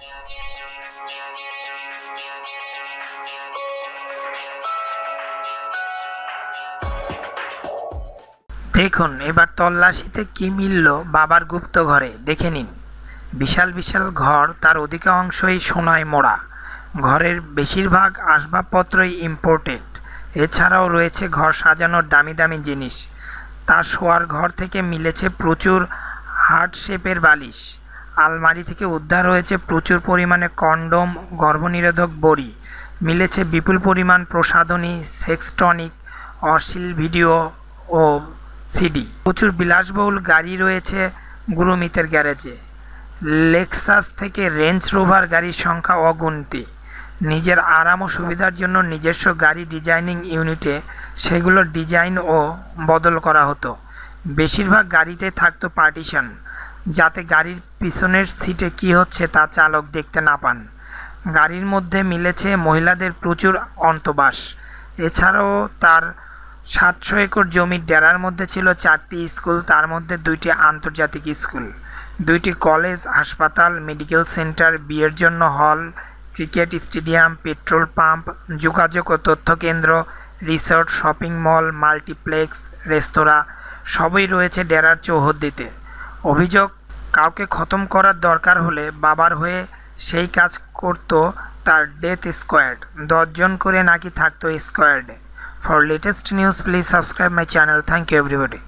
দেখুন এবার তল্লাশিতে কি মিলল বাবার গুপ্ত ঘরে দেখে নিন বিশাল বিশাল ঘর তার অধিকাংশই সোনায় মোড়া ঘরের বেশিরভাগ আসবাবপত্রই ইম্পোর্টেড এছাড়াও রয়েছে ঘর সাজানোর দামি দামি জিনিস তার শোয়ার ঘর থেকে মিলেছে প্রচুর হার্ট শেপের বালিশ আলমারি থেকে উদ্ধার হয়েছে প্রচুর পরিমাণে কন্ডম গর্ভনিরোধক বড়ি মিলেছে বিপুল পরিমাণ প্রসাধনী সেক্সটনিক অশ্লীল ভিডিও ও সিডি প্রচুর বিলাসবহুল গাড়ি রয়েছে গুরুমিতের গ্যারেজে লেক্সাস থেকে রেঞ্জ রোভার গাড়ির সংখ্যা অগুন্তি নিজের আরাম ও সুবিধার জন্য নিজস্ব গাড়ি ডিজাইনিং ইউনিটে সেগুলোর ডিজাইন ও বদল করা হতো বেশিরভাগ গাড়িতে থাকতো পার্টিশন যাতে গাড়ির পিছনের সিটে কি হচ্ছে তা চালক দেখতে না পান গাড়ির মধ্যে মিলেছে মহিলাদের প্রচুর অন্তবাস এছাড়াও তার সাতশো একর জমির ডেরার মধ্যে ছিল চারটি স্কুল তার মধ্যে দুইটি আন্তর্জাতিক স্কুল দুইটি কলেজ হাসপাতাল মেডিকেল সেন্টার বিয়ের জন্য হল ক্রিকেট স্টেডিয়াম পেট্রোল পাম্প যোগাযোগ ও তথ্য কেন্দ্র resort shopping mall multiplex restaurant সবই রয়েছে ডেরার চৌহদ্দিতে অভিযোগ কাউকে খতম করার দরকার হলে বাবার হয়ে সেই কাজ করত তার ডেথ স্কোয়াড দশজন করে নাকি থাকতো স্কোয়াডে for latest news please subscribe my channel thank you everybody